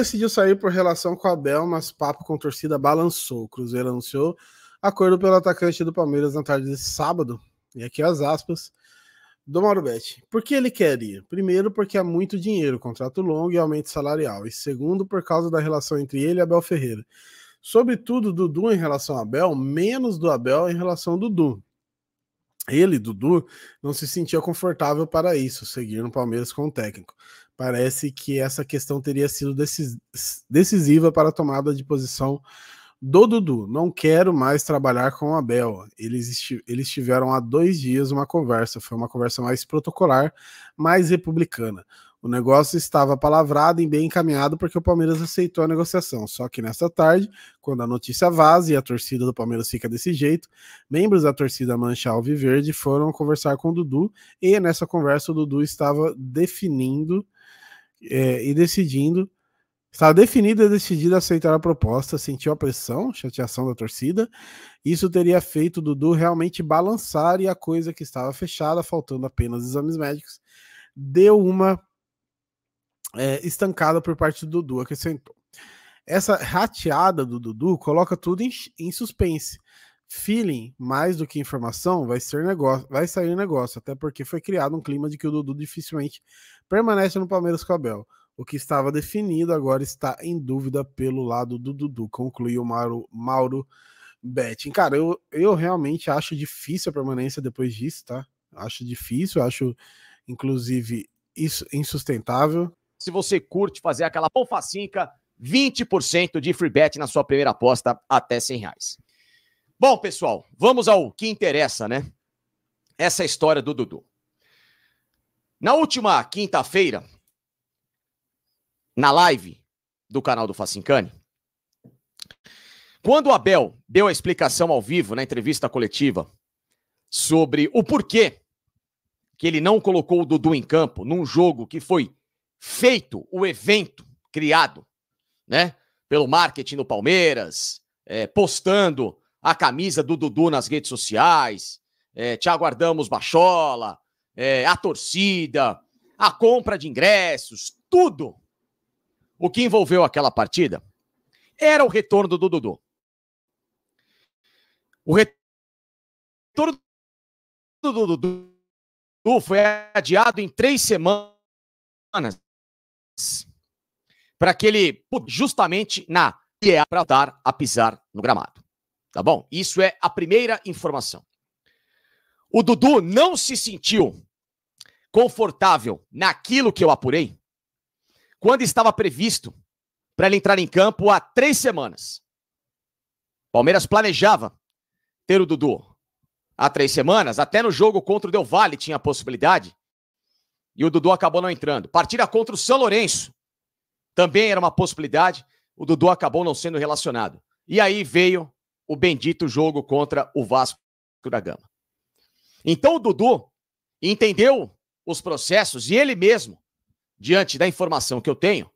decidiu sair por relação com a Bel, mas papo com torcida balançou. O Cruzeiro anunciou acordo pelo atacante do Palmeiras na tarde desse sábado. E aqui as aspas do Mauro Betti. Por que ele quer ir? Primeiro, porque há muito dinheiro, contrato longo e aumento salarial. E segundo, por causa da relação entre ele e Abel Ferreira. Sobretudo Dudu em relação a Abel, menos do Abel em relação ao Dudu. Ele, Dudu, não se sentia confortável para isso, seguir no Palmeiras com o técnico. Parece que essa questão teria sido decisiva para a tomada de posição do Dudu. Não quero mais trabalhar com o Abel. Eles, eles tiveram há dois dias uma conversa. Foi uma conversa mais protocolar, mais republicana. O negócio estava palavrado e bem encaminhado porque o Palmeiras aceitou a negociação. Só que nesta tarde, quando a notícia vaza e a torcida do Palmeiras fica desse jeito, membros da torcida Mancha Alviverde foram conversar com o Dudu e nessa conversa o Dudu estava definindo é, e decidindo. Estava definida e decidida a aceitar a proposta, sentiu a pressão, chateação da torcida. Isso teria feito o Dudu realmente balançar e a coisa que estava fechada, faltando apenas exames médicos, deu uma é, estancada por parte do Dudu, acrescentou. Essa rateada do Dudu coloca tudo em, em suspense. Feeling, mais do que informação, vai ser negócio, vai sair negócio, até porque foi criado um clima de que o Dudu dificilmente permanece no Palmeiras com Abel. O que estava definido agora está em dúvida pelo lado do Dudu, concluiu Mauro, Mauro Betting. Cara, eu, eu realmente acho difícil a permanência depois disso, tá? Acho difícil, acho inclusive isso insustentável. Se você curte fazer aquela polfacinca, 20% de free bet na sua primeira aposta até 100 reais. Bom, pessoal, vamos ao que interessa, né? Essa é história do Dudu. Na última quinta-feira, na live do canal do Facincani, quando o Abel deu a explicação ao vivo na entrevista coletiva sobre o porquê que ele não colocou o Dudu em campo num jogo que foi feito o evento criado, né, pelo marketing do Palmeiras, é, postando a camisa do Dudu nas redes sociais, é, te aguardamos Bachola, é, a torcida, a compra de ingressos, tudo o que envolveu aquela partida era o retorno do Dudu. O retorno do Dudu foi adiado em três semanas para que ele, justamente na, para dar a pisar no gramado. Tá bom? Isso é a primeira informação o Dudu não se sentiu confortável naquilo que eu apurei quando estava previsto para ele entrar em campo há três semanas. Palmeiras planejava ter o Dudu há três semanas, até no jogo contra o Del Valle tinha a possibilidade, e o Dudu acabou não entrando. Partida contra o São Lourenço também era uma possibilidade, o Dudu acabou não sendo relacionado. E aí veio o bendito jogo contra o Vasco da Gama. Então o Dudu entendeu os processos e ele mesmo, diante da informação que eu tenho,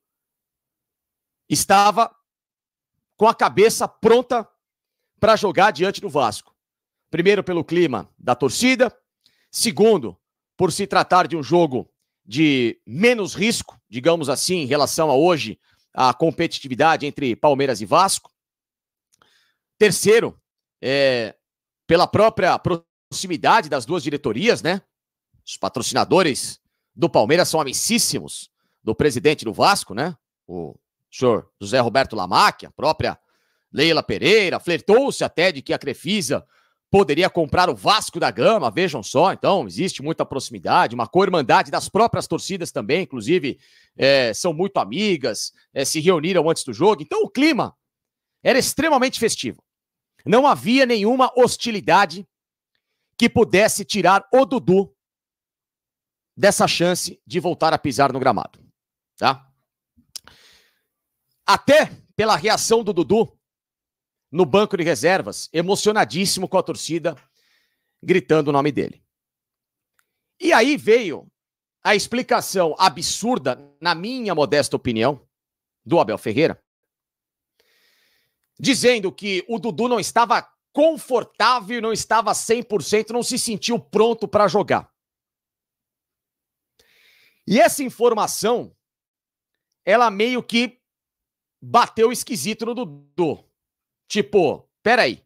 estava com a cabeça pronta para jogar diante do Vasco. Primeiro, pelo clima da torcida. Segundo, por se tratar de um jogo de menos risco, digamos assim, em relação a hoje, a competitividade entre Palmeiras e Vasco. Terceiro, é, pela própria proximidade das duas diretorias, né? Os patrocinadores do Palmeiras são amicíssimos do presidente do Vasco, né? O senhor José Roberto Lamarck, a própria Leila Pereira, flertou-se até de que a Crefisa poderia comprar o Vasco da Gama, vejam só, então existe muita proximidade, uma co-irmandade das próprias torcidas também, inclusive é, são muito amigas, é, se reuniram antes do jogo, então o clima era extremamente festivo. Não havia nenhuma hostilidade que pudesse tirar o Dudu dessa chance de voltar a pisar no gramado, tá? Até pela reação do Dudu no banco de reservas, emocionadíssimo com a torcida, gritando o nome dele. E aí veio a explicação absurda, na minha modesta opinião, do Abel Ferreira, dizendo que o Dudu não estava confortável e não estava 100%, não se sentiu pronto para jogar. E essa informação, ela meio que bateu esquisito no Dudu. Tipo, peraí,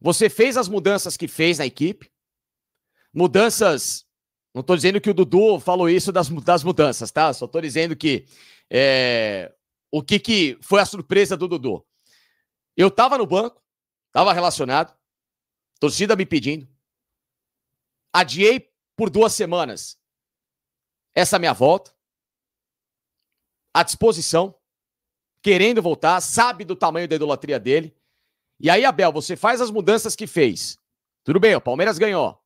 você fez as mudanças que fez na equipe, mudanças não estou dizendo que o Dudu falou isso das, das mudanças, tá? Só estou dizendo que é, o que, que foi a surpresa do Dudu. Eu tava no banco, Estava relacionado. Torcida me pedindo. Adiei por duas semanas essa minha volta. À disposição. Querendo voltar. Sabe do tamanho da idolatria dele. E aí, Abel, você faz as mudanças que fez. Tudo bem, o Palmeiras ganhou.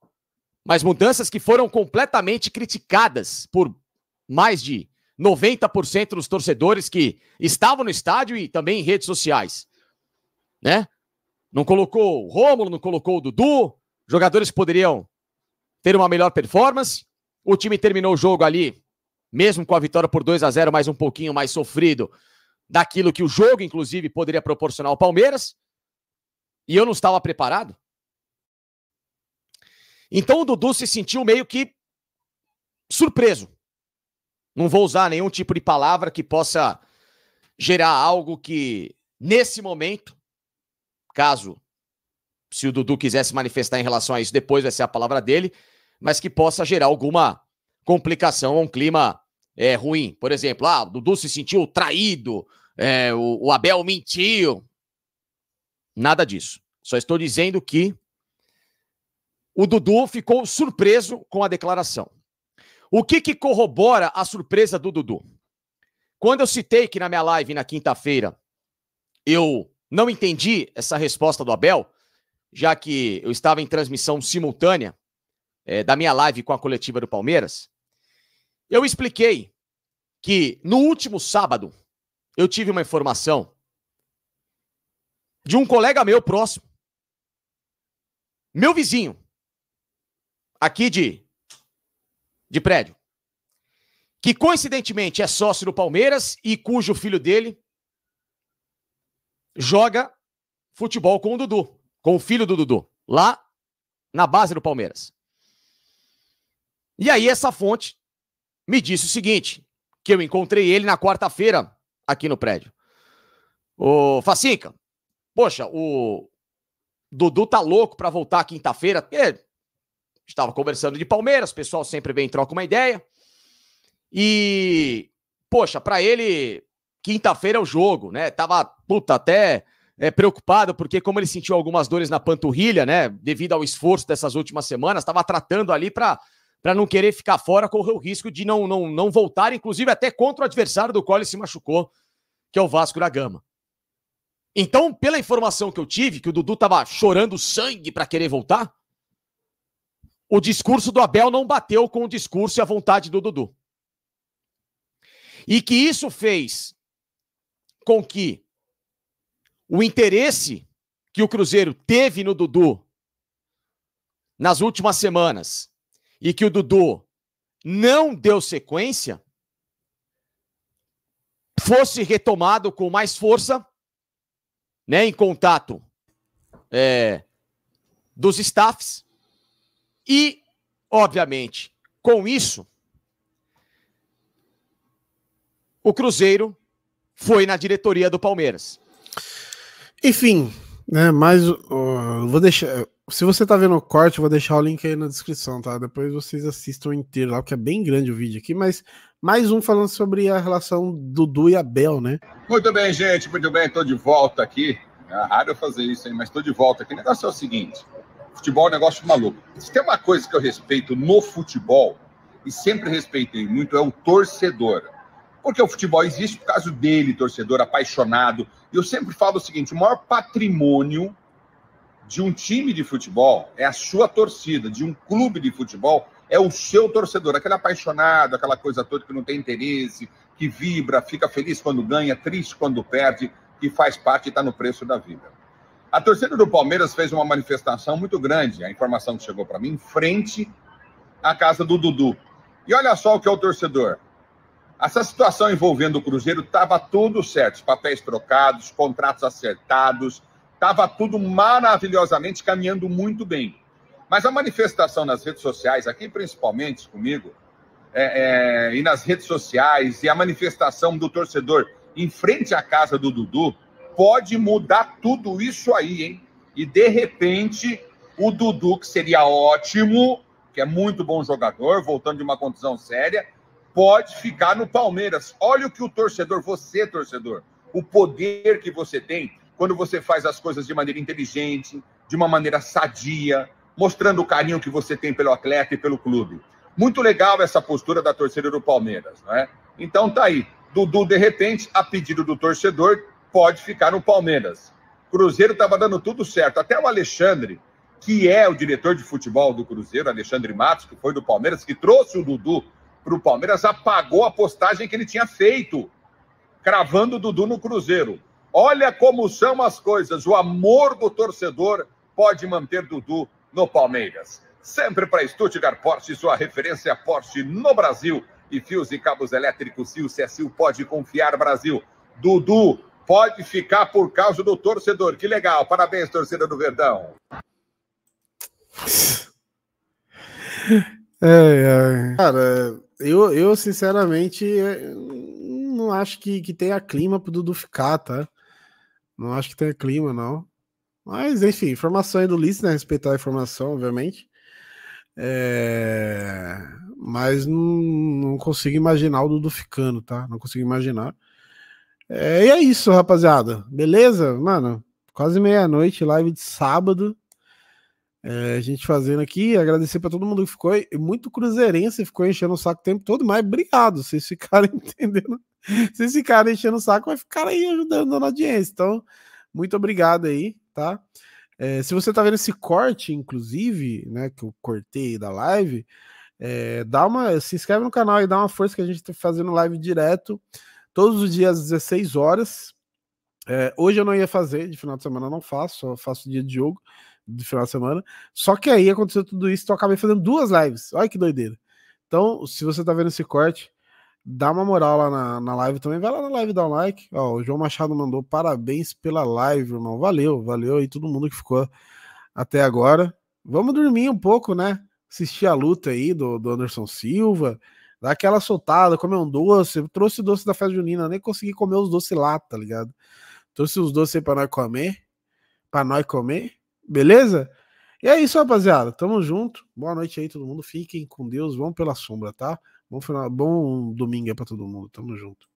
Mas mudanças que foram completamente criticadas por mais de 90% dos torcedores que estavam no estádio e também em redes sociais. Né? Não colocou o Rômulo, não colocou o Dudu, jogadores que poderiam ter uma melhor performance. O time terminou o jogo ali, mesmo com a vitória por 2 a 0 mas um pouquinho mais sofrido daquilo que o jogo, inclusive, poderia proporcionar ao Palmeiras. E eu não estava preparado. Então o Dudu se sentiu meio que surpreso. Não vou usar nenhum tipo de palavra que possa gerar algo que, nesse momento, caso, se o Dudu quiser se manifestar em relação a isso, depois vai ser a palavra dele, mas que possa gerar alguma complicação, um clima é, ruim. Por exemplo, ah, o Dudu se sentiu traído, é, o, o Abel mentiu. Nada disso. Só estou dizendo que o Dudu ficou surpreso com a declaração. O que, que corrobora a surpresa do Dudu? Quando eu citei que na minha live na quinta-feira eu não entendi essa resposta do Abel, já que eu estava em transmissão simultânea é, da minha live com a coletiva do Palmeiras. Eu expliquei que no último sábado eu tive uma informação de um colega meu próximo, meu vizinho, aqui de, de prédio, que coincidentemente é sócio do Palmeiras e cujo filho dele joga futebol com o Dudu, com o filho do Dudu, lá na base do Palmeiras. E aí essa fonte me disse o seguinte, que eu encontrei ele na quarta-feira aqui no prédio. O Facinca, poxa, o Dudu tá louco para voltar quinta-feira, porque estava conversando de Palmeiras, o pessoal sempre vem e troca uma ideia. E, poxa, para ele quinta-feira é o jogo, né? Tava, puta, até é, preocupado, porque como ele sentiu algumas dores na panturrilha, né? Devido ao esforço dessas últimas semanas, estava tratando ali para para não querer ficar fora, correu o risco de não, não, não voltar, inclusive até contra o adversário do qual ele se machucou, que é o Vasco da Gama. Então, pela informação que eu tive, que o Dudu estava chorando sangue para querer voltar, o discurso do Abel não bateu com o discurso e a vontade do Dudu. E que isso fez com que o interesse que o Cruzeiro teve no Dudu nas últimas semanas e que o Dudu não deu sequência fosse retomado com mais força, né, em contato é, dos staffs e, obviamente, com isso o Cruzeiro foi na diretoria do Palmeiras. Enfim, né? Mas uh, vou deixar. Se você tá vendo o corte, eu vou deixar o link aí na descrição, tá? Depois vocês assistam inteiro lá, porque é bem grande o vídeo aqui, mas mais um falando sobre a relação Dudu e Abel, né? Muito bem, gente, muito bem, tô de volta aqui. É raro eu fazer isso aí, mas tô de volta aqui. O negócio é o seguinte: futebol é um negócio maluco. Se tem uma coisa que eu respeito no futebol, e sempre respeitei muito, é o torcedor. Porque o futebol existe por causa dele, torcedor apaixonado. E eu sempre falo o seguinte: o maior patrimônio de um time de futebol é a sua torcida, de um clube de futebol é o seu torcedor, aquele apaixonado, aquela coisa toda que não tem interesse, que vibra, fica feliz quando ganha, triste quando perde, que faz parte e está no preço da vida. A torcida do Palmeiras fez uma manifestação muito grande, a informação que chegou para mim, em frente à casa do Dudu. E olha só o que é o torcedor. Essa situação envolvendo o Cruzeiro estava tudo certo, papéis trocados, contratos acertados, estava tudo maravilhosamente caminhando muito bem. Mas a manifestação nas redes sociais, aqui principalmente comigo, é, é, e nas redes sociais, e a manifestação do torcedor em frente à casa do Dudu, pode mudar tudo isso aí, hein? E de repente, o Dudu, que seria ótimo, que é muito bom jogador, voltando de uma condição séria, pode ficar no Palmeiras. Olha o que o torcedor, você torcedor, o poder que você tem quando você faz as coisas de maneira inteligente, de uma maneira sadia, mostrando o carinho que você tem pelo atleta e pelo clube. Muito legal essa postura da torcida do Palmeiras, não é? Então tá aí. Dudu, de repente, a pedido do torcedor, pode ficar no Palmeiras. Cruzeiro estava dando tudo certo. Até o Alexandre, que é o diretor de futebol do Cruzeiro, Alexandre Matos, que foi do Palmeiras, que trouxe o Dudu para o Palmeiras apagou a postagem que ele tinha feito, cravando o Dudu no Cruzeiro. Olha como são as coisas. O amor do torcedor pode manter Dudu no Palmeiras. Sempre para Stuttgart Porsche, sua referência Porsche no Brasil. E fios e cabos elétricos, se o CSU pode confiar, Brasil. Dudu pode ficar por causa do torcedor. Que legal. Parabéns, torcida do Verdão. É, é. Cara, eu, eu sinceramente é, não acho que, que tenha clima pro Dudu ficar, tá? Não acho que tenha clima, não. Mas, enfim, informação aí do Ulisses, né? Respeitar a informação, obviamente. É... Mas não, não consigo imaginar o Dudu ficando, tá? Não consigo imaginar. É, e é isso, rapaziada. Beleza? Mano, quase meia-noite, live de sábado. É, a gente fazendo aqui, agradecer para todo mundo que ficou, muito cruzeirense ficou enchendo o saco o tempo todo, mas obrigado, vocês ficaram entendendo, vocês ficaram enchendo o saco, mas ficaram aí ajudando na audiência, então, muito obrigado aí, tá? É, se você tá vendo esse corte, inclusive, né, que eu cortei da live, é, dá uma, se inscreve no canal e dá uma força que a gente tá fazendo live direto, todos os dias às 16 horas, é, hoje eu não ia fazer, de final de semana eu não faço, só faço dia de jogo, do final de semana. Só que aí aconteceu tudo isso, então eu acabei fazendo duas lives. Olha que doideira. Então, se você tá vendo esse corte, dá uma moral lá na, na live também. Vai lá na live, dá um like. Ó, o João Machado mandou parabéns pela live, irmão. Valeu, valeu aí todo mundo que ficou até agora. Vamos dormir um pouco, né? Assistir a luta aí do, do Anderson Silva dá aquela soltada, comer um doce. Eu trouxe doce da festa junina, nem consegui comer os doces lá, tá ligado? Trouxe os doces para nós comer, para nós comer. Beleza? E é isso, rapaziada. Tamo junto. Boa noite aí, todo mundo. Fiquem com Deus. Vão pela sombra, tá? Bom, final, bom domingo aí pra todo mundo. Tamo junto.